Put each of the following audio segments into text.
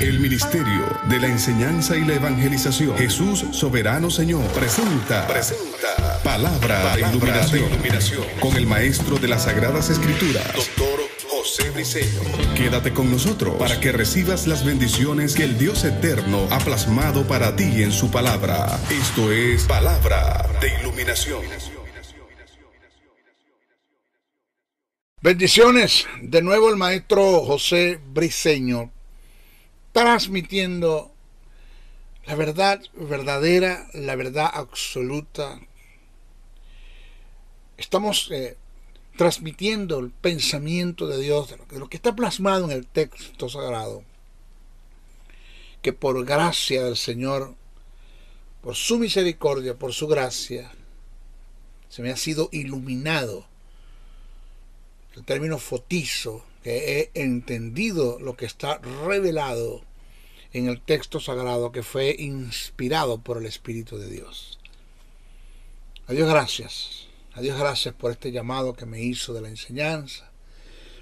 El Ministerio de la Enseñanza y la Evangelización. Jesús Soberano Señor presenta. Presenta. Palabra, de, iluminación, iluminación, Con el maestro de las Sagradas Escrituras. Doctor José Briceño. Quédate con nosotros para que recibas las bendiciones que el Dios eterno ha plasmado para ti en su palabra. Esto es Palabra de Iluminación. Bendiciones. De nuevo el maestro José Briceño transmitiendo la verdad verdadera, la verdad absoluta. Estamos eh, transmitiendo el pensamiento de Dios, de lo que está plasmado en el texto sagrado, que por gracia del Señor, por su misericordia, por su gracia, se me ha sido iluminado. El término fotizo que he entendido lo que está revelado en el texto sagrado que fue inspirado por el Espíritu de Dios. A Dios gracias. A Dios gracias por este llamado que me hizo de la enseñanza.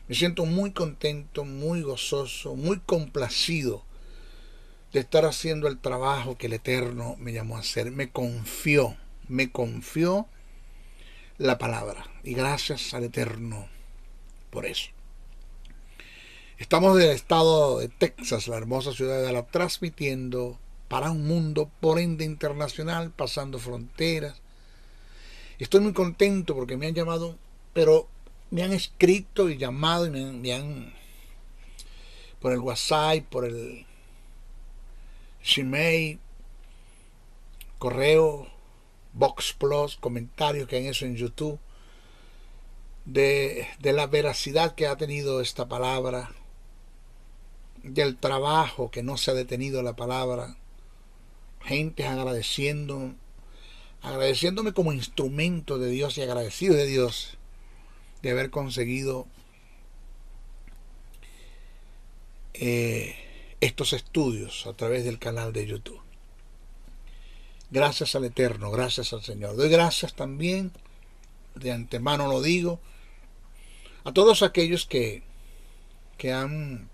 Me siento muy contento, muy gozoso, muy complacido de estar haciendo el trabajo que el Eterno me llamó a hacer. Me confió, me confió la palabra. Y gracias al Eterno por eso. Estamos del estado de Texas, la hermosa ciudad de Dallas, transmitiendo para un mundo por ende internacional, pasando fronteras. Estoy muy contento porque me han llamado, pero me han escrito y llamado y me han, por el WhatsApp, por el Gmail, correo, Vox Plus, comentarios que han hecho en YouTube, de, de la veracidad que ha tenido esta palabra del trabajo que no se ha detenido la palabra. Gente agradeciendo, agradeciéndome como instrumento de Dios y agradecido de Dios de haber conseguido eh, estos estudios a través del canal de YouTube. Gracias al Eterno, gracias al Señor. Doy gracias también, de antemano lo digo, a todos aquellos que, que han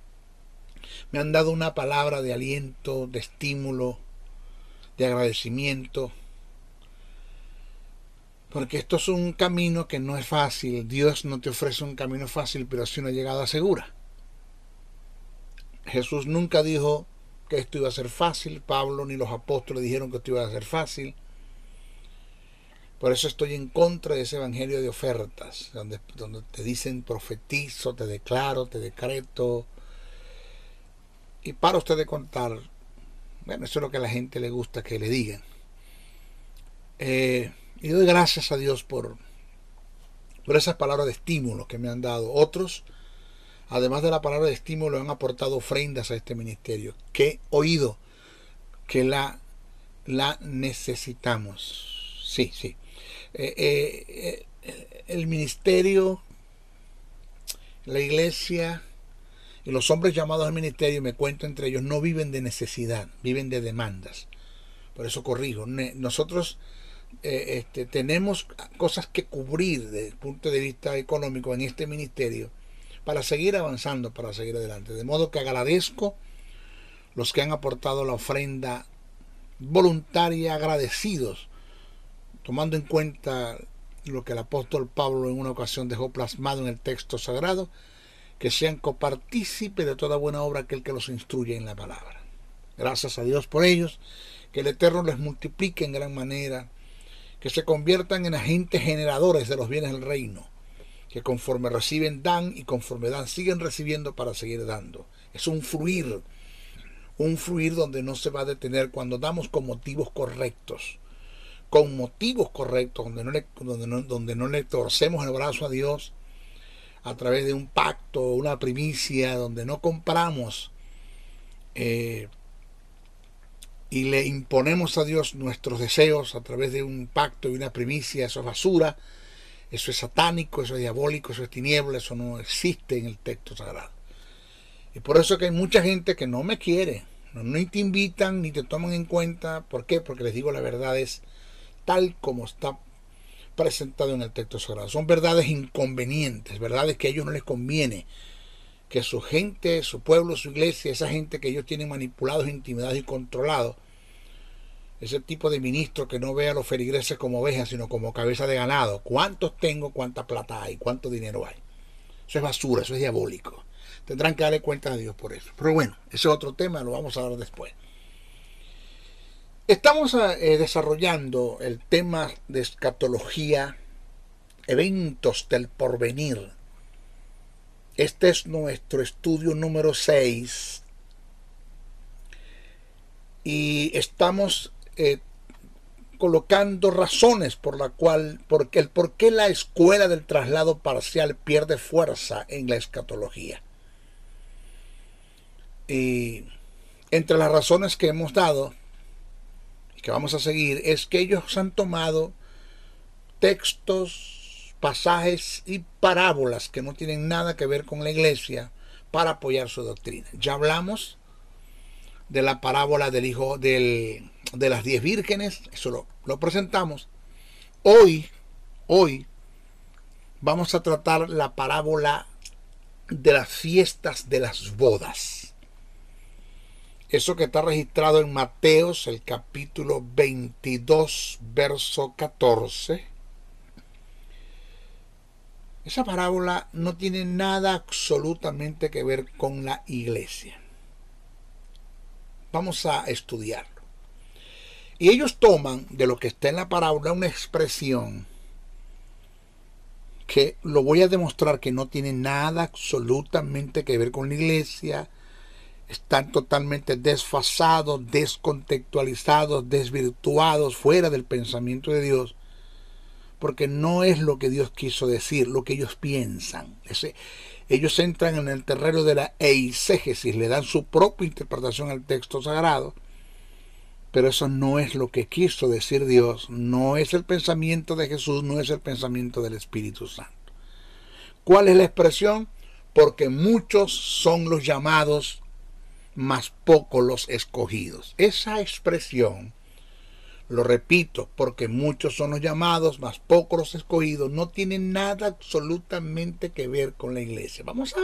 me han dado una palabra de aliento, de estímulo, de agradecimiento. Porque esto es un camino que no es fácil. Dios no te ofrece un camino fácil, pero sí una llegada segura. Jesús nunca dijo que esto iba a ser fácil. Pablo ni los apóstoles dijeron que esto iba a ser fácil. Por eso estoy en contra de ese evangelio de ofertas, donde, donde te dicen profetizo, te declaro, te decreto, y para usted de contar, bueno, eso es lo que a la gente le gusta que le digan. Eh, y doy gracias a Dios por, por esas palabras de estímulo que me han dado. Otros, además de la palabra de estímulo, han aportado ofrendas a este ministerio. Que oído, que la, la necesitamos. Sí, sí. Eh, eh, el ministerio, la iglesia, y los hombres llamados al ministerio, me cuento entre ellos, no viven de necesidad, viven de demandas. Por eso corrijo, nosotros eh, este, tenemos cosas que cubrir desde el punto de vista económico en este ministerio para seguir avanzando, para seguir adelante. De modo que agradezco los que han aportado la ofrenda voluntaria, agradecidos, tomando en cuenta lo que el apóstol Pablo en una ocasión dejó plasmado en el texto sagrado, que sean copartícipes de toda buena obra aquel que los instruye en la palabra. Gracias a Dios por ellos, que el Eterno les multiplique en gran manera, que se conviertan en agentes generadores de los bienes del reino, que conforme reciben dan y conforme dan siguen recibiendo para seguir dando. Es un fluir, un fluir donde no se va a detener cuando damos con motivos correctos con motivos correctos, donde no le, donde no, donde no le torcemos el brazo a Dios, a través de un pacto, una primicia, donde no compramos eh, y le imponemos a Dios nuestros deseos a través de un pacto y una primicia, eso es basura, eso es satánico, eso es diabólico, eso es tiniebla, eso no existe en el texto sagrado. Y por eso que hay mucha gente que no me quiere, no, ni te invitan, ni te toman en cuenta. ¿Por qué? Porque les digo la verdad es tal como está presentado en el texto sagrado. Son verdades inconvenientes, verdades que a ellos no les conviene. Que su gente, su pueblo, su iglesia, esa gente que ellos tienen manipulados, intimidados y controlados, ese tipo de ministro que no ve a los feligreses como ovejas, sino como cabeza de ganado. ¿Cuántos tengo? ¿Cuánta plata hay? ¿Cuánto dinero hay? Eso es basura, eso es diabólico. Tendrán que darle cuenta a Dios por eso. Pero bueno, ese es otro tema, lo vamos a hablar después. Estamos ah, eh, desarrollando el tema de escatología, eventos del porvenir. Este es nuestro estudio número 6 y estamos eh, colocando razones por la cual, porque el por qué la escuela del traslado parcial pierde fuerza en la escatología. Y entre las razones que hemos dado que vamos a seguir es que ellos han tomado textos, pasajes y parábolas que no tienen nada que ver con la iglesia para apoyar su doctrina. Ya hablamos de la parábola del hijo del, de las diez vírgenes, eso lo, lo presentamos. Hoy, hoy vamos a tratar la parábola de las fiestas de las bodas. Eso que está registrado en Mateos, el capítulo 22, verso 14. Esa parábola no tiene nada absolutamente que ver con la iglesia. Vamos a estudiarlo. Y ellos toman de lo que está en la parábola una expresión que lo voy a demostrar que no tiene nada absolutamente que ver con la iglesia, están totalmente desfasados, descontextualizados, desvirtuados, fuera del pensamiento de Dios, porque no es lo que Dios quiso decir, lo que ellos piensan. Ese, ellos entran en el terreno de la eisegesis, le dan su propia interpretación al texto sagrado, pero eso no es lo que quiso decir Dios, no es el pensamiento de Jesús, no es el pensamiento del Espíritu Santo. ¿Cuál es la expresión? Porque muchos son los llamados, más poco los escogidos. Esa expresión, lo repito, porque muchos son los llamados, más pocos los escogidos, no tiene nada absolutamente que ver con la iglesia. Vamos a,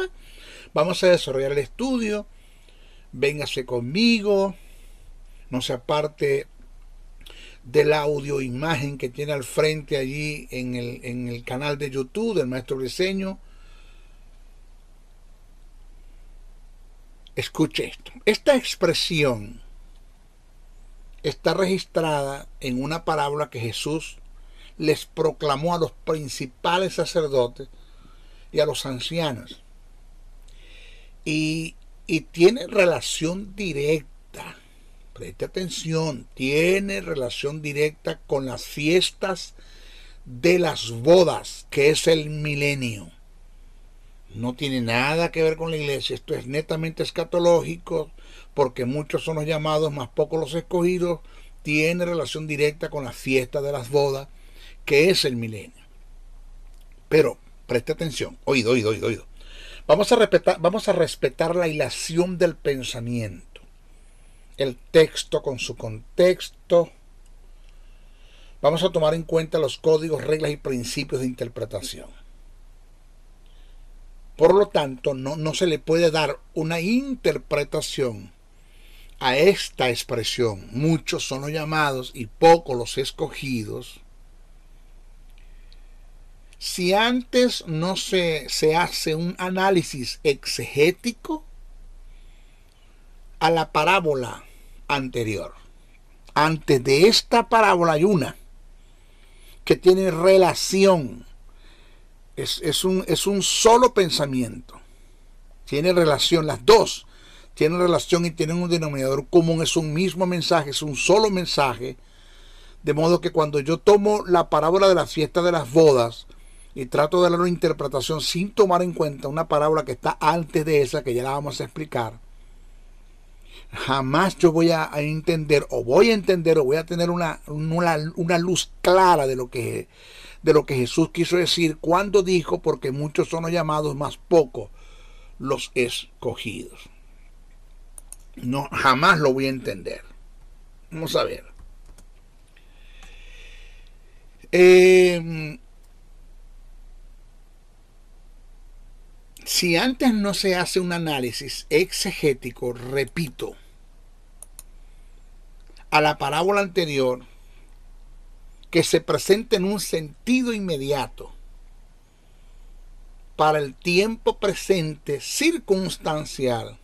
vamos a desarrollar el estudio. Véngase conmigo. No se aparte de la imagen que tiene al frente allí en el, canal de YouTube del maestro diseño Escuche esto. Esta expresión está registrada en una parábola que Jesús les proclamó a los principales sacerdotes y a los ancianos. Y, y, tiene relación directa, preste atención, tiene relación directa con las fiestas de las bodas, que es el milenio no tiene nada que ver con la iglesia, esto es netamente escatológico, porque muchos son los llamados, más pocos los escogidos, tiene relación directa con la fiesta de las bodas, que es el milenio. Pero, preste atención, oído, oído, oído, oído. Vamos a, respetar, vamos a respetar la hilación del pensamiento, el texto con su contexto. Vamos a tomar en cuenta los códigos, reglas y principios de interpretación. Por lo tanto, no, se le puede dar una interpretación a esta expresión. Muchos son los llamados y pocos los escogidos. Si antes no se, se hace un análisis exegético a la parábola anterior. Antes de esta parábola hay una que tiene relación es, un, es un solo pensamiento. Tiene relación, las dos tienen relación y tienen un denominador común, es un mismo mensaje, es un solo mensaje. De modo que cuando yo tomo la parábola de la fiesta de las bodas y trato de dar una interpretación sin tomar en cuenta una parábola que está antes de esa, que ya la vamos a explicar, jamás yo voy a, entender o voy a entender o voy a tener una, una, una luz clara de lo que de lo que Jesús quiso decir cuando dijo, porque muchos son los llamados, más pocos los escogidos. No, jamás lo voy a entender. Vamos a ver. Eh, si antes no se hace un análisis exegético, repito, a la parábola anterior, que se presente en un sentido inmediato para el tiempo presente circunstancial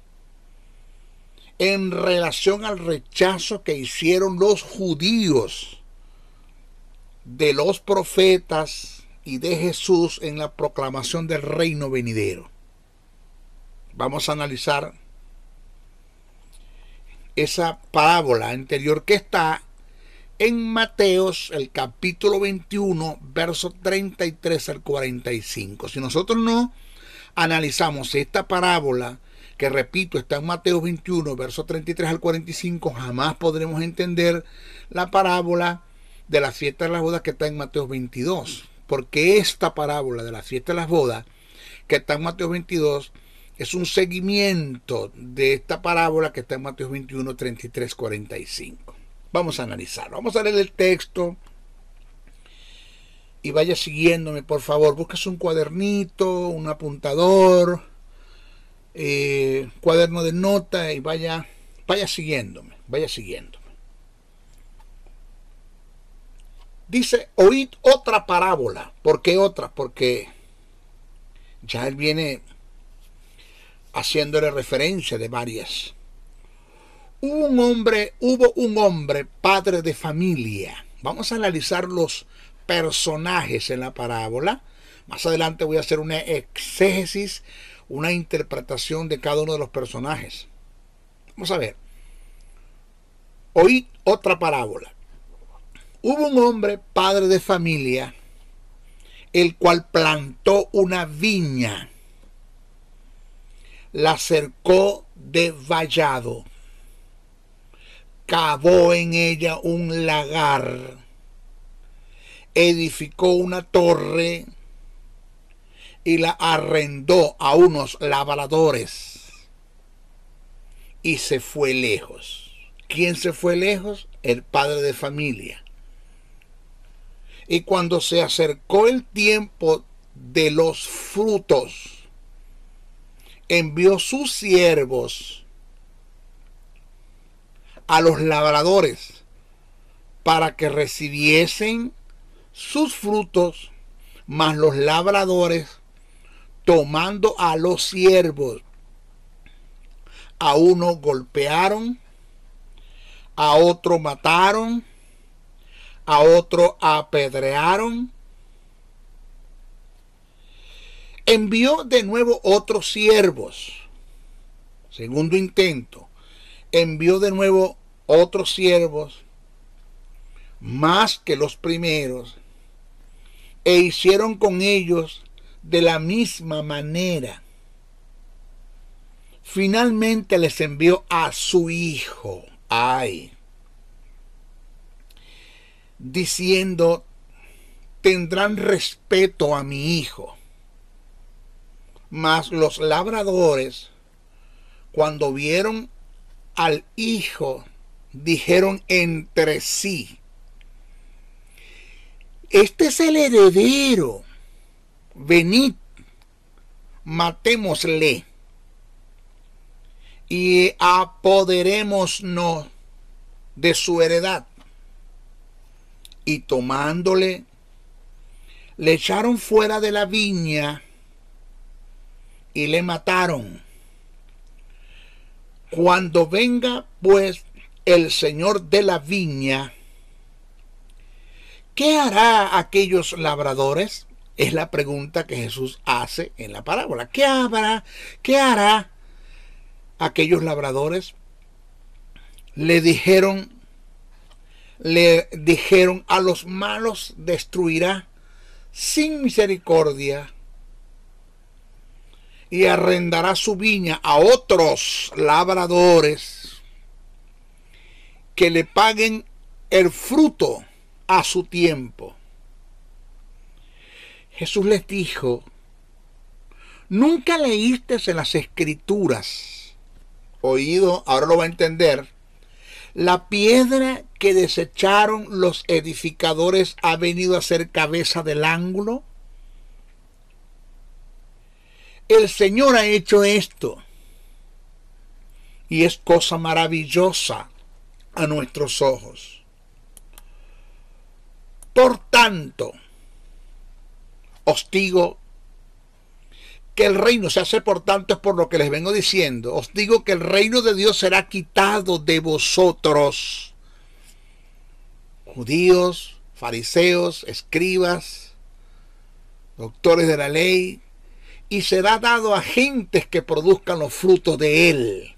en relación al rechazo que hicieron los judíos de los profetas y de Jesús en la proclamación del reino venidero. Vamos a analizar esa parábola anterior que está en Mateos, el capítulo 21, verso 33 al 45. Si nosotros no analizamos esta parábola, que repito, está en Mateo 21, verso 33 al 45, jamás podremos entender la parábola de la fiesta de las bodas que está en Mateo 22. Porque esta parábola de la fiesta de las bodas, que está en Mateo 22, es un seguimiento de esta parábola que está en Mateo 21, 33, 45. Vamos a analizarlo. Vamos a leer el texto. Y vaya siguiéndome, por favor. Buscas un cuadernito, un apuntador, eh, cuaderno de nota y vaya, vaya siguiéndome, vaya siguiéndome. Dice, oíd otra parábola. ¿Por qué otra? Porque ya él viene haciéndole referencia de varias un hombre, hubo un hombre, padre de familia. Vamos a analizar los personajes en la parábola. Más adelante voy a hacer una exégesis, una interpretación de cada uno de los personajes. Vamos a ver. Oí otra parábola. Hubo un hombre, padre de familia, el cual plantó una viña, la cercó de vallado cavó en ella un lagar, edificó una torre y la arrendó a unos labradores y se fue lejos. ¿Quién se fue lejos? El padre de familia. Y cuando se acercó el tiempo de los frutos, envió sus siervos a los labradores para que recibiesen sus frutos, más los labradores tomando a los siervos. A uno golpearon, a otro mataron, a otro apedrearon. Envió de nuevo otros siervos, segundo intento, envió de nuevo otros siervos, más que los primeros, e hicieron con ellos de la misma manera. Finalmente les envió a su hijo, ay, diciendo, tendrán respeto a mi hijo. Mas los labradores, cuando vieron al Hijo, dijeron entre sí. Este es el heredero. Venid, matémosle y apoderémonos de su heredad. Y tomándole, le echaron fuera de la viña y le mataron. Cuando venga, pues, el Señor de la viña, ¿qué hará aquellos labradores? Es la pregunta que Jesús hace en la parábola. ¿Qué habrá? ¿Qué hará aquellos labradores? Le dijeron, le dijeron a los malos destruirá sin misericordia y arrendará su viña a otros labradores que le paguen el fruto a su tiempo. Jesús les dijo, nunca leíste en las escrituras, oído, ahora lo va a entender, la piedra que desecharon los edificadores ha venido a ser cabeza del ángulo el Señor ha hecho esto. Y es cosa maravillosa a nuestros ojos. Por tanto, os digo que el reino se hace por tanto es por lo que les vengo diciendo. Os digo que el reino de Dios será quitado de vosotros. Judíos, fariseos, escribas, doctores de la ley, y será dado a gentes que produzcan los frutos de él.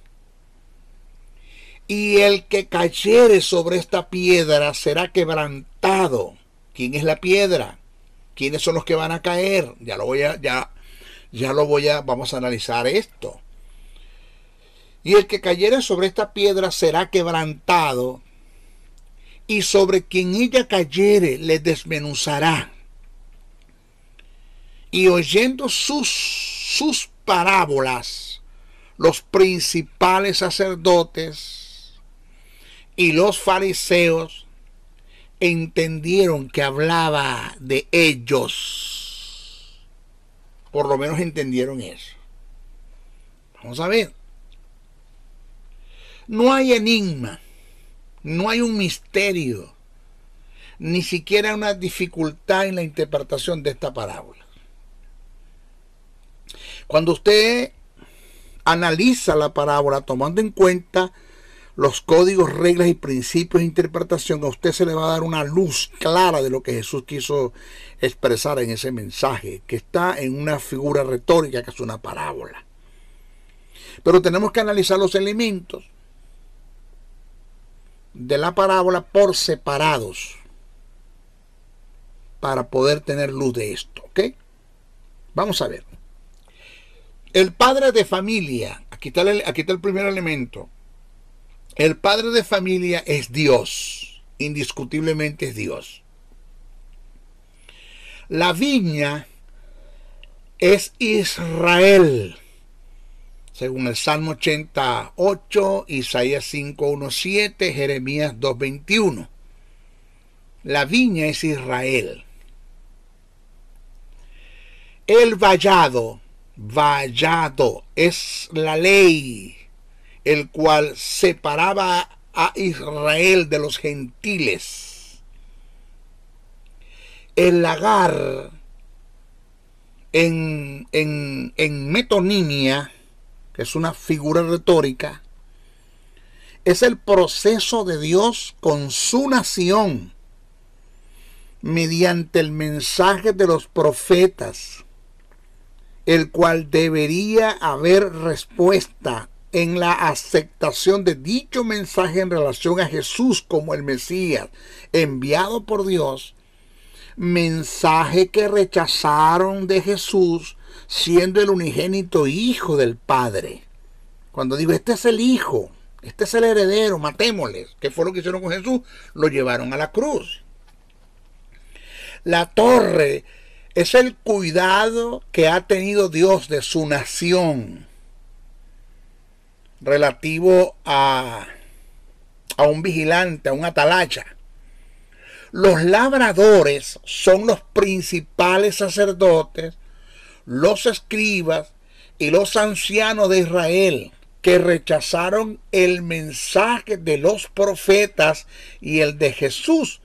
Y el que cayere sobre esta piedra será quebrantado. ¿Quién es la piedra? ¿Quiénes son los que van a caer? Ya lo voy a, ya, ya lo voy a, vamos a analizar esto. Y el que cayere sobre esta piedra será quebrantado, y sobre quien ella cayere le desmenuzará y oyendo sus, sus parábolas, los principales sacerdotes y los fariseos entendieron que hablaba de ellos. Por lo menos entendieron eso. Vamos a ver. No hay enigma, no hay un misterio, ni siquiera una dificultad en la interpretación de esta parábola. Cuando usted analiza la parábola tomando en cuenta los códigos, reglas y principios de interpretación, a usted se le va a dar una luz clara de lo que Jesús quiso expresar en ese mensaje, que está en una figura retórica que es una parábola. Pero tenemos que analizar los elementos de la parábola por separados para poder tener luz de esto, Vamos a ver. El padre de familia, aquí está el, primer elemento. El padre de familia es Dios, indiscutiblemente es Dios. La viña es Israel, según el Salmo 88, Isaías 5.1.7, Jeremías 2.21. La viña es Israel. El vallado vallado, es la ley, el cual separaba a Israel de los gentiles. El lagar en, en, en metonimia, que es una figura retórica, es el proceso de Dios con su nación mediante el mensaje de los profetas el cual debería haber respuesta en la aceptación de dicho mensaje en relación a Jesús como el Mesías enviado por Dios, mensaje que rechazaron de Jesús siendo el unigénito hijo del Padre. Cuando digo, este es el hijo, este es el heredero, matémosles, que fue lo que hicieron con Jesús, lo llevaron a la cruz. La torre es el cuidado que ha tenido Dios de su nación relativo a, a un vigilante, a un atalaya. Los labradores son los principales sacerdotes, los escribas y los ancianos de Israel que rechazaron el mensaje de los profetas y el de Jesús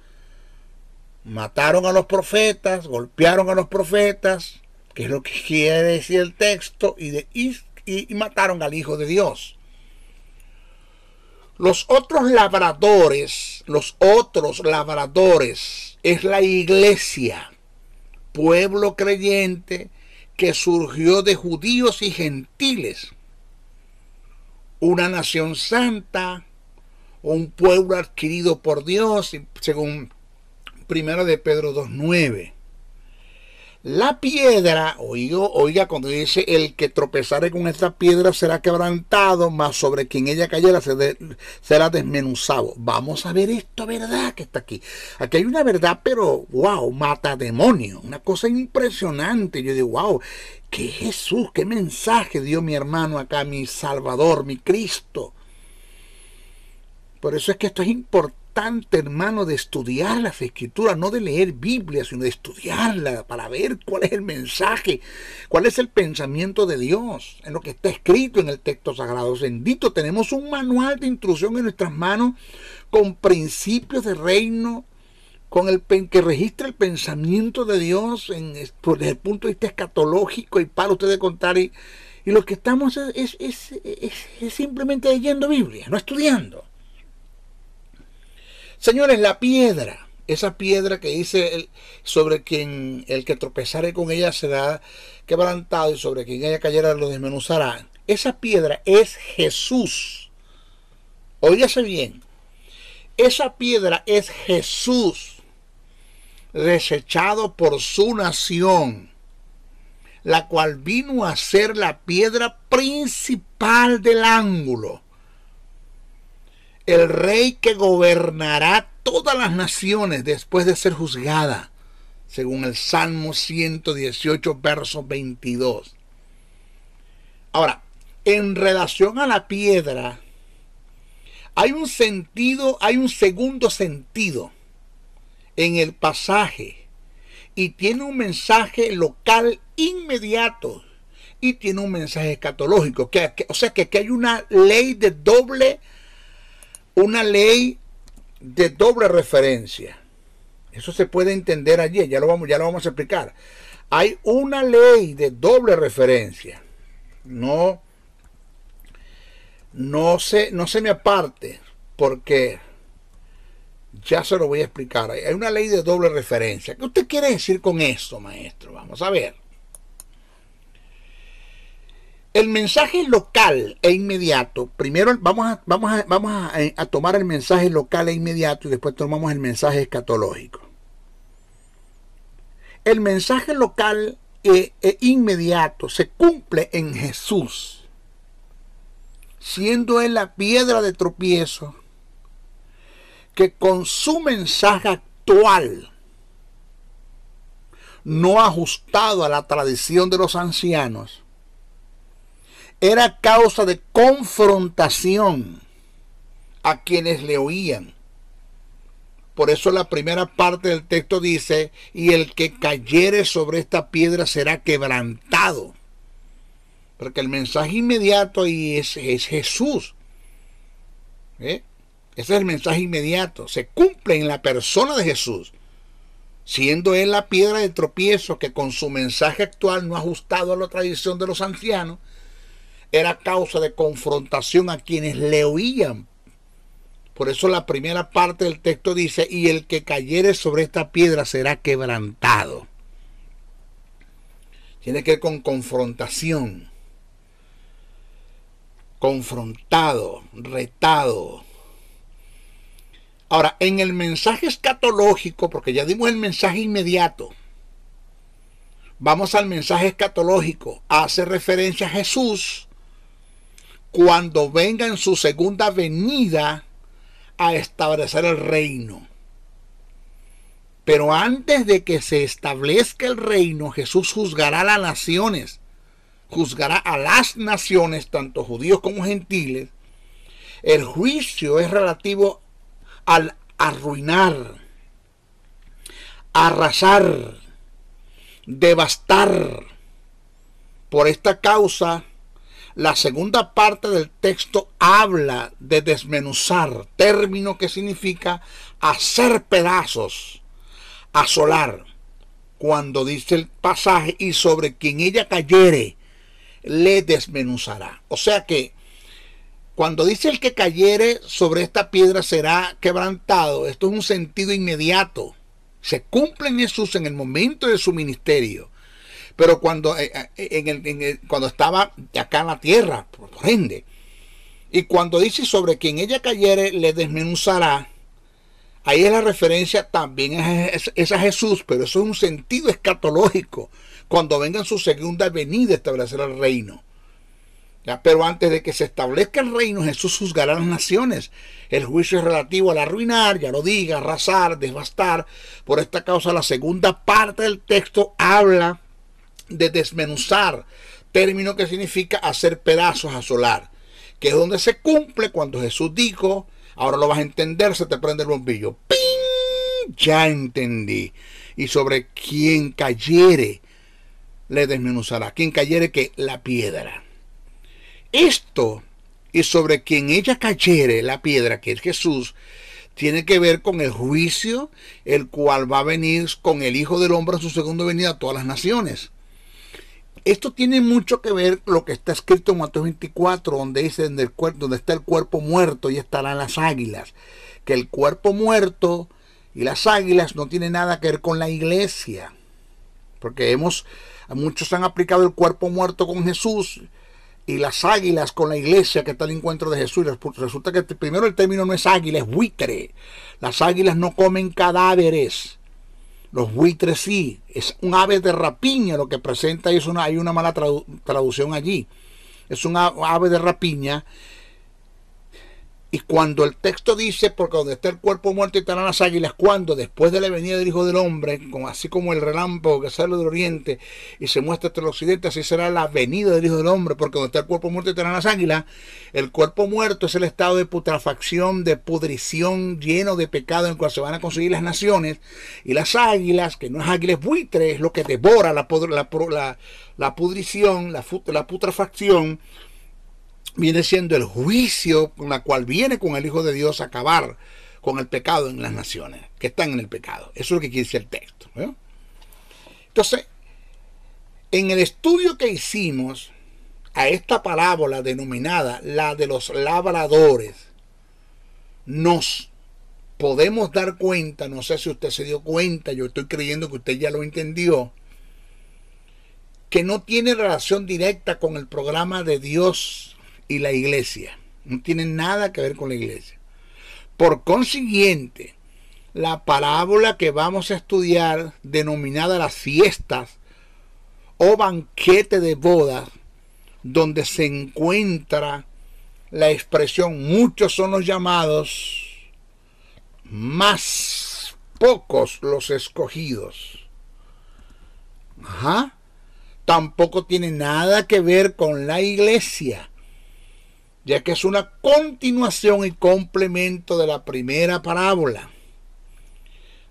mataron a los profetas, golpearon a los profetas, que es lo que quiere decir el texto, y, y, mataron al Hijo de Dios. Los otros labradores, los otros labradores, es la iglesia, pueblo creyente que surgió de judíos y gentiles, una nación santa, un pueblo adquirido por Dios, según Primera de Pedro 2.9. La piedra, oiga, oiga, cuando dice el que tropezare con esta piedra será quebrantado, mas sobre quien ella cayera será desmenuzado. Vamos a ver esto, ¿verdad? Que está aquí. Aquí hay una verdad, pero wow, mata demonio. Una cosa impresionante. Yo digo, wow, qué Jesús, qué mensaje dio mi hermano acá, mi Salvador, mi Cristo. Por eso es que esto es importante importante, hermano, de estudiar las escrituras, no de leer Biblia, sino de estudiarla para ver cuál es el mensaje, cuál es el pensamiento de Dios en lo que está escrito en el texto sagrado. Bendito, tenemos un manual de instrucción en nuestras manos con principios de reino, con el que registra el pensamiento de Dios en, pues, desde el punto de vista escatológico y para ustedes contar y, lo que estamos es, es, es, simplemente leyendo Biblia, no estudiando. Señores, la piedra, esa piedra que dice sobre quien el que tropezare con ella será quebrantado y sobre quien ella cayera lo desmenuzará. Esa piedra es Jesús. Óigase bien. Esa piedra es Jesús, desechado por su nación, la cual vino a ser la piedra principal del ángulo el rey que gobernará todas las naciones después de ser juzgada, según el Salmo 118, verso 22. Ahora, en relación a la piedra, hay un sentido, hay un segundo sentido en el pasaje y tiene un mensaje local inmediato y tiene un mensaje escatológico. Que, o sea que aquí hay una ley de doble una ley de doble referencia. Eso se puede entender allí, ya lo vamos, ya lo vamos a explicar. Hay una ley de doble referencia. No, no se, no se me aparte, porque ya se lo voy a explicar. Hay una ley de doble referencia. ¿Qué usted quiere decir con esto, maestro? Vamos a ver. El mensaje local e inmediato, primero vamos, eh, a, tomar el mensaje local e inmediato y después tomamos el mensaje escatológico. El mensaje local e, e inmediato se cumple en Jesús, siendo él la piedra de tropiezo, que con su mensaje actual, no ajustado a la tradición de los ancianos, era causa de confrontación a quienes le oían. Por eso la primera parte del texto dice, y el que cayere sobre esta piedra será quebrantado. Porque el mensaje inmediato y es, es Jesús. ¿Eh? Ese es el mensaje inmediato. Se cumple en la persona de Jesús, siendo él la piedra de tropiezo que con su mensaje actual no ha ajustado a la tradición de los ancianos era causa de confrontación a quienes le oían. Por eso la primera parte del texto dice, y el que cayere sobre esta piedra será quebrantado. Tiene que ver con confrontación. Confrontado, retado. Ahora, en el mensaje escatológico, porque ya dimos el mensaje inmediato, vamos al mensaje escatológico. Hace referencia a Jesús cuando venga en su segunda venida a establecer el reino. Pero antes de que se establezca el reino, Jesús juzgará a las naciones, juzgará a las naciones, tanto judíos como gentiles. El juicio es relativo al arruinar, arrasar, devastar. Por esta causa, la segunda parte del texto habla de desmenuzar, término que significa hacer pedazos, asolar. Cuando dice el pasaje, y sobre quien ella cayere, le desmenuzará. O sea que cuando dice el que cayere sobre esta piedra será quebrantado, esto es un sentido inmediato. Se cumplen Jesús en el momento de su ministerio. Pero cuando, eh, eh, cuando estaba acá en la tierra, por ende. Y cuando dice sobre quien ella cayere, le desmenuzará. Ahí es la referencia también es, a Jesús, pero eso es un sentido escatológico. Cuando venga su segunda venida a establecer el reino. ¿Ya? Pero antes de que se establezca el reino, Jesús juzgará a las naciones. El juicio es relativo al arruinar, ya lo diga, arrasar, devastar. Por esta causa, la segunda parte del texto habla de desmenuzar, término que significa hacer pedazos, a solar que es donde se cumple cuando Jesús dijo, ahora lo vas a entender, se te prende el bombillo. Ya entendí. Y sobre quien cayere, le desmenuzará. Quien cayere que la piedra. Esto y sobre quien ella cayere la piedra, que es Jesús, tiene que ver con el juicio, el cual va a venir con el Hijo del Hombre a su segundo venida a todas las naciones. Esto tiene mucho que ver lo que está escrito en Mateo 24, donde dice el donde está el cuerpo muerto y estarán las águilas. Que el cuerpo muerto y las águilas no tienen nada que ver con la iglesia. Porque hemos, muchos han aplicado el cuerpo muerto con Jesús y las águilas con la iglesia que está al encuentro de Jesús. Resulta que primero el término no es águila, es buitre. Las águilas no comen cadáveres. Los buitres sí, es un ave de rapiña lo que presenta y es una, hay una mala traducción allí. Es un ave de rapiña y cuando el texto dice, porque donde está el cuerpo muerto estarán las águilas, cuando después de la venida del Hijo del Hombre, así como el relámpago que sale del oriente y se muestra hasta el occidente, así será la venida del Hijo del Hombre, porque donde está el cuerpo muerto estarán las águilas. El cuerpo muerto es el estado de putrefacción, de pudrición, lleno de pecado en el cual se van a conseguir las naciones. Y las águilas, que no es águilas buitres es lo que devora la, pudrición, la, la putrefacción viene siendo el juicio con la cual viene con el Hijo de Dios a acabar con el pecado en las naciones, que están en el pecado. Eso es lo que quiere decir el texto. Entonces, en el estudio que hicimos a esta parábola denominada la de los labradores, nos podemos dar cuenta, no sé si usted se dio cuenta, yo estoy creyendo que usted ya lo entendió, que no tiene relación directa con el programa de Dios y la iglesia. No tiene nada que ver con la iglesia. Por consiguiente, la parábola que vamos a estudiar, denominada las fiestas o banquete de bodas, donde se encuentra la expresión muchos son los llamados, más pocos los escogidos. Ajá. Tampoco tiene nada que ver con la iglesia ya que es una continuación y complemento de la primera parábola.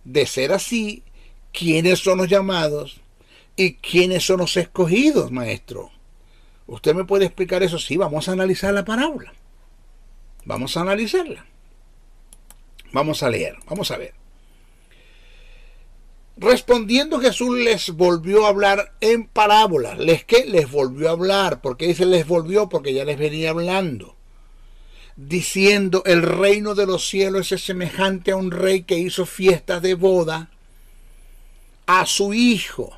De ser así, ¿quiénes son los llamados y quiénes son los escogidos, maestro? ¿Usted me puede explicar eso? Sí, vamos a analizar la parábola. Vamos a analizarla. Vamos a leer, vamos a ver. Respondiendo Jesús les volvió a hablar en parábolas. ¿Les qué? Les volvió a hablar. porque qué dice les volvió? Porque ya les venía hablando. Diciendo, el reino de los cielos es semejante a un rey que hizo fiestas de boda a su hijo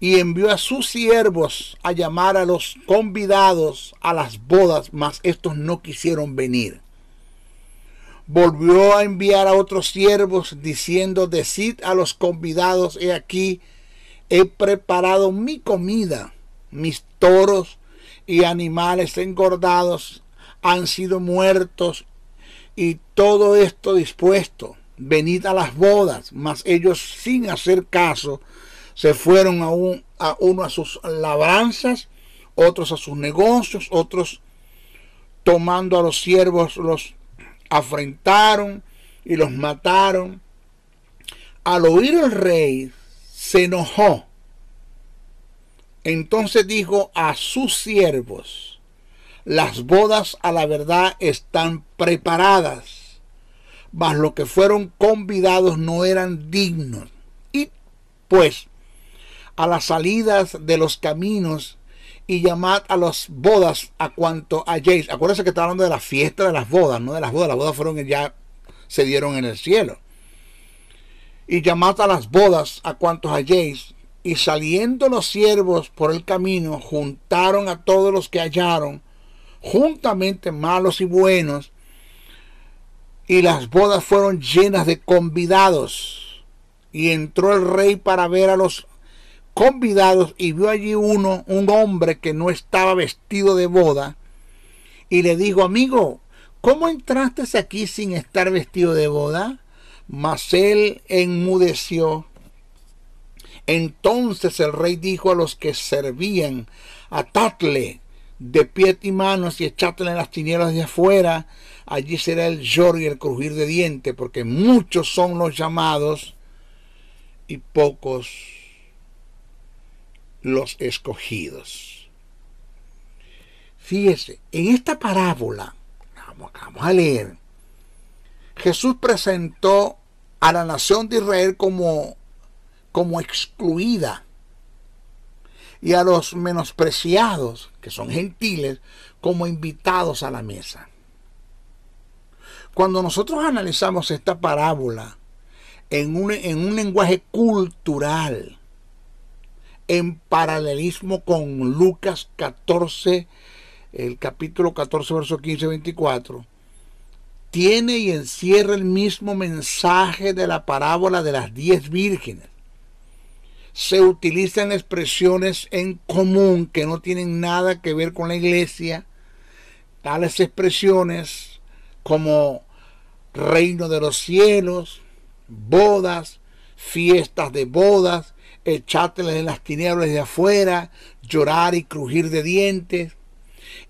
y envió a sus siervos a llamar a los convidados a las bodas, mas estos no quisieron venir volvió a enviar a otros siervos diciendo, decid a los convidados, he aquí, he preparado mi comida, mis toros y animales engordados han sido muertos y todo esto dispuesto. Venid a las bodas, mas ellos sin hacer caso se fueron a, a uno a sus labranzas, otros a sus negocios, otros tomando a los siervos los afrentaron y los mataron. Al oír el rey, se enojó. Entonces dijo a sus siervos, las bodas a la verdad están preparadas, mas los que fueron convidados no eran dignos. Y pues, a las salidas de los caminos y llamad a las bodas a cuanto halléis. Acuérdense que está hablando de la fiesta de las bodas, no de las bodas. Las bodas fueron ya se dieron en el cielo. Y llamad a las bodas a cuantos halléis. Y saliendo los siervos por el camino, juntaron a todos los que hallaron, juntamente malos y buenos. Y las bodas fueron llenas de convidados. Y entró el rey para ver a los convidados y vio allí uno, un hombre que no estaba vestido de boda, y le dijo, amigo, ¿cómo entraste aquí sin estar vestido de boda? Mas él enmudeció. Entonces el rey dijo a los que servían, atadle de pie y manos y echadle en las tinieblas de afuera, allí será el llor y el crujir de dientes, porque muchos son los llamados y pocos los escogidos. Fíjese, en esta parábola, vamos, a leer, Jesús presentó a la nación de Israel como, como excluida y a los menospreciados, que son gentiles, como invitados a la mesa. Cuando nosotros analizamos esta parábola en un, en un lenguaje cultural, en paralelismo con Lucas 14, el capítulo 14, verso 15, 24, tiene y encierra el mismo mensaje de la parábola de las diez vírgenes. Se utilizan expresiones en común que no tienen nada que ver con la iglesia. Tales expresiones como reino de los cielos, bodas, fiestas de bodas, echártelas en las tinieblas de afuera, llorar y crujir de dientes.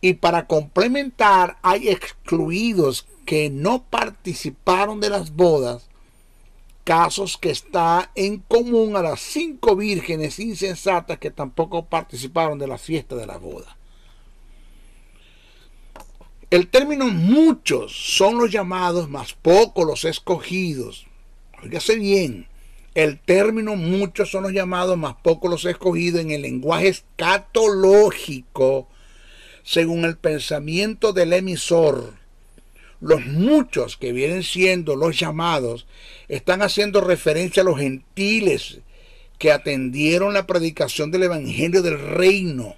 Y para complementar, hay excluidos que no participaron de las bodas, casos que está en común a las cinco vírgenes insensatas que tampoco participaron de la fiesta de la boda. El término muchos son los llamados, más pocos los escogidos. Óigase bien, el término muchos son los llamados, más pocos los escogido en el lenguaje escatológico, según el pensamiento del emisor. Los muchos que vienen siendo los llamados están haciendo referencia a los gentiles que atendieron la predicación del Evangelio del Reino,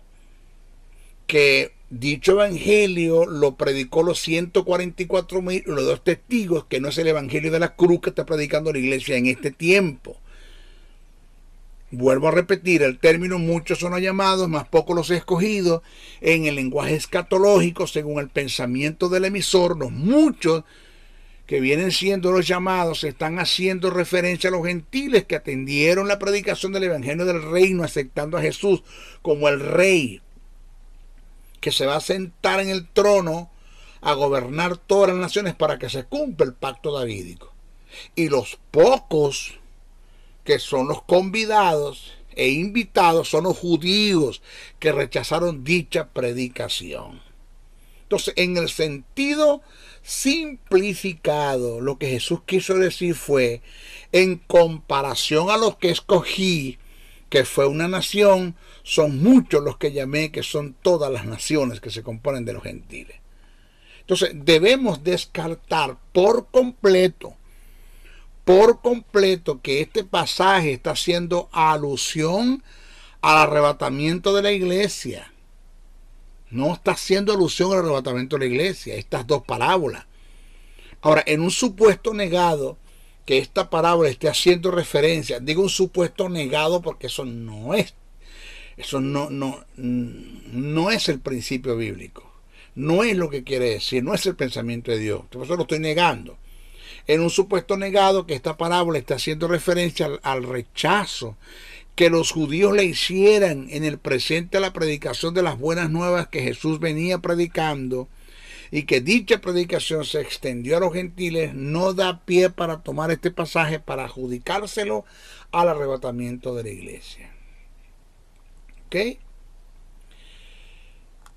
que Dicho evangelio lo predicó los 144 mil, los dos testigos, que no es el evangelio de la cruz que está predicando la iglesia en este tiempo. Vuelvo a repetir, el término muchos son los llamados, más pocos los escogidos. En el lenguaje escatológico, según el pensamiento del emisor, los muchos que vienen siendo los llamados están haciendo referencia a los gentiles que atendieron la predicación del Evangelio del Reino, aceptando a Jesús como el Rey, que se va a sentar en el trono a gobernar todas las naciones para que se cumpla el pacto davídico. Y los pocos que son los convidados e invitados son los judíos que rechazaron dicha predicación. Entonces, en el sentido simplificado, lo que Jesús quiso decir fue, en comparación a los que escogí, que fue una nación, son muchos los que llamé, que son todas las naciones que se componen de los gentiles. Entonces, debemos descartar por completo, por completo, que este pasaje está haciendo alusión al arrebatamiento de la iglesia. No está haciendo alusión al arrebatamiento de la iglesia, estas dos parábolas. Ahora, en un supuesto negado, que esta parábola esté haciendo referencia, digo un supuesto negado porque eso no es eso no, no, no es el principio bíblico. No es lo que quiere decir, no es el pensamiento de Dios. Por eso lo estoy negando. En un supuesto negado que esta parábola está haciendo referencia al rechazo que los judíos le hicieran en el presente a la predicación de las buenas nuevas que Jesús venía predicando y que dicha predicación se extendió a los gentiles, no da pie para tomar este pasaje para adjudicárselo al arrebatamiento de la iglesia.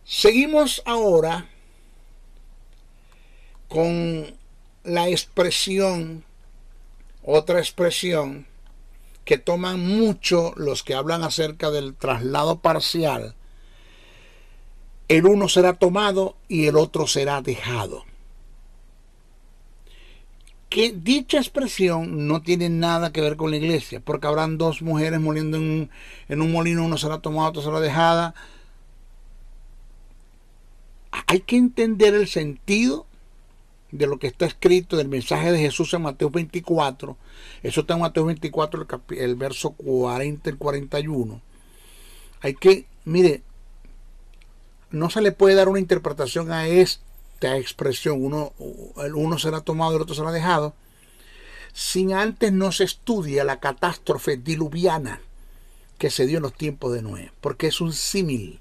Seguimos ahora con la expresión, otra expresión que toman mucho los que hablan acerca del traslado parcial. El uno será tomado y el otro será dejado que dicha expresión no tiene nada que ver con la iglesia, porque habrán dos mujeres moliendo en un, molino, una será tomada, otra será dejada. Hay que entender el sentido de lo que está escrito del mensaje de Jesús en Mateo 24. Eso está en Mateo 24, el, verso 40 y 41. Hay que, mire, no se le puede dar una interpretación a, esto esta expresión, uno, el uno será tomado, y el otro será dejado, sin antes no se estudia la catástrofe diluviana que se dio en los tiempos de Noé, porque es un símil,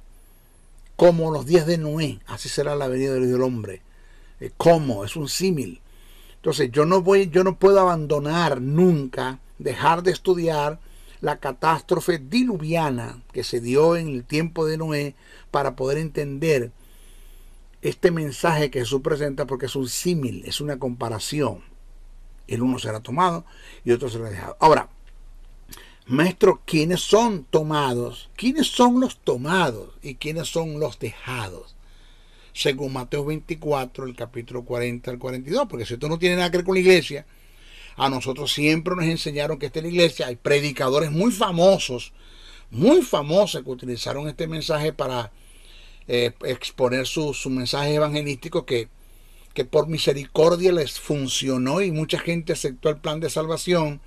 como los días de Noé, así será la venida del hombre, eh, como, es un símil. Entonces yo no voy, yo no puedo abandonar nunca, dejar de estudiar la catástrofe diluviana que se dio en el tiempo de Noé para poder entender este mensaje que Jesús presenta porque es un símil, es una comparación. El uno será tomado y otro será dejado. Ahora, maestro, ¿quiénes son tomados? ¿Quiénes son los tomados y quiénes son los dejados? Según Mateo 24, el capítulo 40 al 42, porque si esto no tiene nada que ver con la iglesia, a nosotros siempre nos enseñaron que esta es la iglesia. Hay predicadores muy famosos, muy famosos que utilizaron este mensaje para eh, exponer su, mensaje evangelístico que, que por misericordia les funcionó y mucha gente aceptó el plan de salvación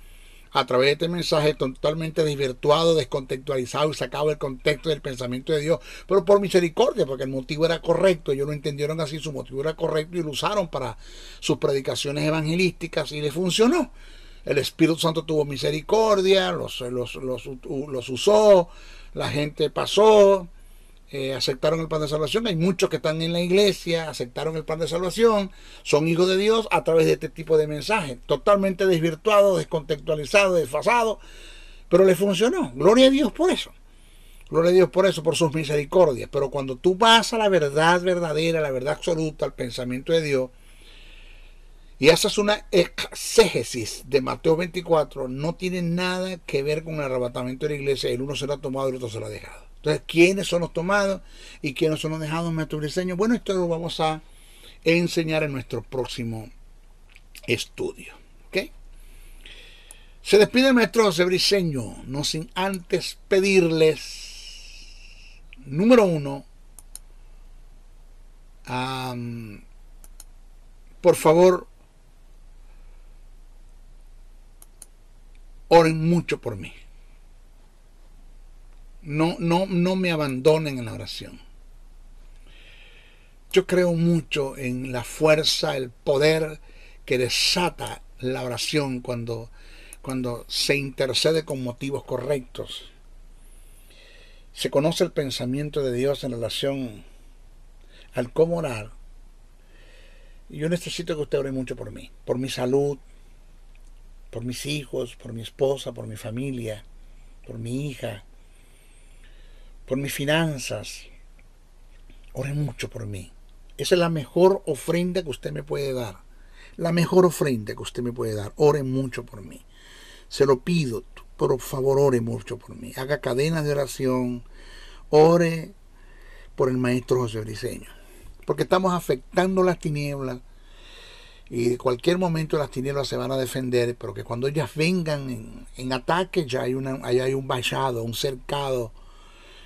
a través de este mensaje totalmente desvirtuado, descontextualizado y sacado del contexto del pensamiento de Dios, pero por misericordia, porque el motivo era correcto, ellos lo entendieron así, su motivo era correcto y lo usaron para sus predicaciones evangelísticas y les funcionó. El Espíritu Santo tuvo misericordia, los, los usó, la gente pasó, eh, aceptaron el pan de salvación, hay muchos que están en la iglesia, aceptaron el pan de salvación, son hijos de Dios a través de este tipo de mensajes, totalmente desvirtuado descontextualizado desfasado pero le funcionó, gloria a Dios por eso, gloria a Dios por eso, por sus misericordias, pero cuando tú vas a la verdad verdadera, la verdad absoluta, al pensamiento de Dios, y haces una exégesis de Mateo 24, no tiene nada que ver con el arrebatamiento de la iglesia, el uno será tomado y el otro se ha dejado. Entonces, ¿quiénes son los tomados y quiénes son los dejados maestro Briseño? Bueno, esto lo vamos a enseñar en nuestro próximo estudio. Se despide maestro José Briseño, no sin antes pedirles, número uno, por favor, oren mucho por mí. No, no, me abandonen en la oración. Yo creo mucho en la fuerza, el poder que desata la oración cuando, cuando se intercede con motivos correctos. Se conoce el pensamiento de Dios en relación al cómo orar. Yo necesito que usted ore mucho por mí, por mi salud, por mis hijos, por mi esposa, por mi familia, por mi hija, por mis finanzas. Ore mucho por mí. Esa es la mejor ofrenda que usted me puede dar. La mejor ofrenda que usted me puede dar. Ore mucho por mí. Se lo pido, por favor, ore mucho por mí. Haga cadenas de oración. Ore por el maestro José Briceño. Porque estamos afectando las tinieblas. Y en cualquier momento las tinieblas se van a defender, pero que cuando ellas vengan en, ataque ya hay, ya hay un vallado, un cercado,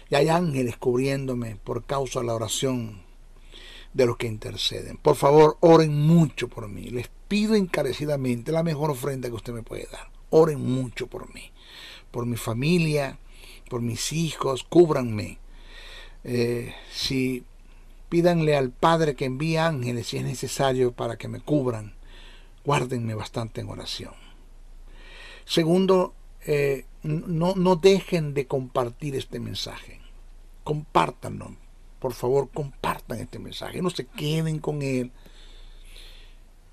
y hay ángeles cubriéndome por causa de la oración de los que interceden. Por favor, oren mucho por mí. Les pido encarecidamente la mejor ofrenda que usted me puede dar. Oren mucho por mí, por mi familia, por mis hijos. Cúbranme. Eh, si pídanle al Padre que envíe ángeles si es necesario para que me cubran. Guárdenme bastante en oración. Segundo, eh, no, dejen de compartir este mensaje. Compártanlo. Por favor, compartan este mensaje. No se queden con él.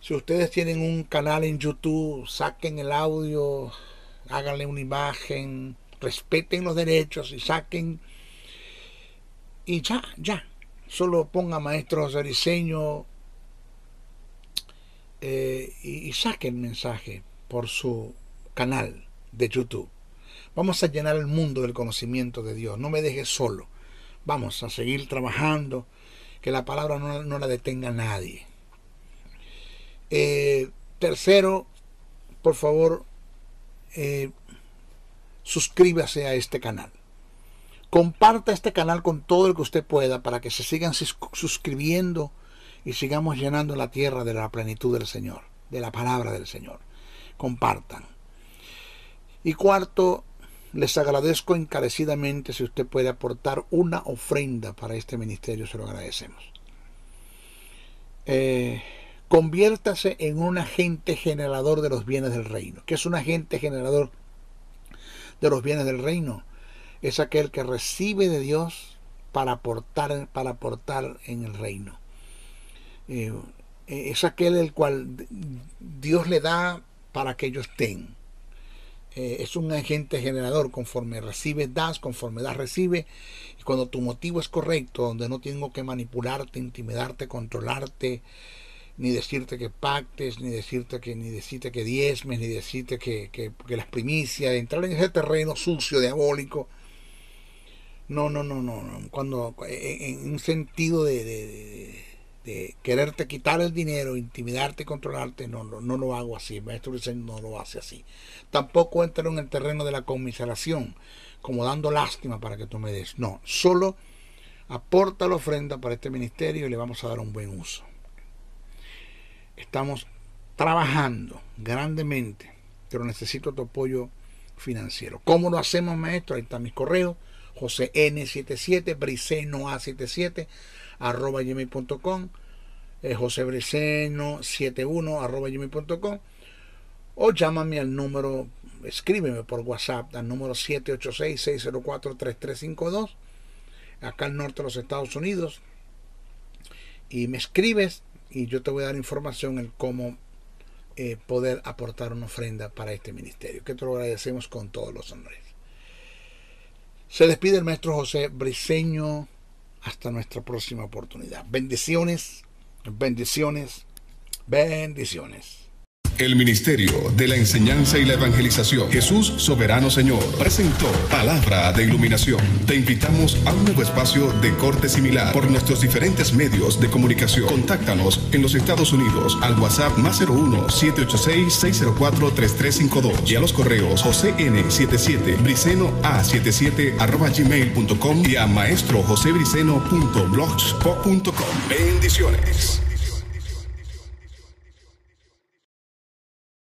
Si ustedes tienen un canal en YouTube, saquen el audio, háganle una imagen, respeten los derechos y saquen. Y ya, ya. Solo ponga maestros de diseño eh, y, y saquen mensaje por su canal de YouTube. Vamos a llenar el mundo del conocimiento de Dios. No me dejes solo. Vamos a seguir trabajando. Que la palabra no, la detenga nadie. Eh, tercero, por favor, eh, suscríbase a este canal. Comparta este canal con todo el que usted pueda para que se sigan suscribiendo y sigamos llenando la tierra de la plenitud del Señor, de la palabra del Señor. Compartan. Y cuarto, les agradezco encarecidamente si usted puede aportar una ofrenda para este ministerio, se lo agradecemos. Eh, conviértase en un agente generador de los bienes del reino. ¿Qué es un agente generador de los bienes del reino? Es aquel que recibe de Dios para aportar, para aportar en el reino. Eh, es aquel el cual Dios le da para que ellos tengan eh, es un agente generador. Conforme recibes, das, conforme das, recibe. Y cuando tu motivo es correcto, donde no tengo que manipularte, intimidarte, controlarte, ni decirte que pactes, ni decirte que, ni decirte que diezmes, ni decirte que, que, que las primicias, entrar en ese terreno sucio, diabólico. No, no, no, no. Cuando eh, en, un sentido de de este, quererte quitar el dinero, intimidarte controlarte, no, no, no lo hago así. maestro dicen no lo hace así. Tampoco entro en el terreno de la conmiseración, como dando lástima para que tú me des. No, solo aporta la ofrenda para este ministerio y le vamos a dar un buen uso. Estamos trabajando grandemente, pero necesito tu apoyo financiero. ¿Cómo lo hacemos, maestro? Ahí está mis correo. José N77, briceno A77 arroba gmail.com, eh, 71 arroba gmail.com, o llámame al número, escríbeme por WhatsApp al número 786-604-3352, acá al norte de los Estados Unidos, y me escribes y yo te voy a dar información en cómo eh, poder aportar una ofrenda para este ministerio, que te lo agradecemos con todos los honores. Se despide el maestro José Briseño hasta nuestra próxima oportunidad. Bendiciones, bendiciones, bendiciones. El Ministerio de la Enseñanza y la Evangelización, Jesús Soberano Señor, presentó Palabra de Iluminación. Te invitamos a un nuevo espacio de corte similar por nuestros diferentes medios de comunicación. Contáctanos en los Estados Unidos al WhatsApp más 01-786-604-3352 y a los correos josén77 briceno-a77 arroba gmail.com y a maestro Bendiciones.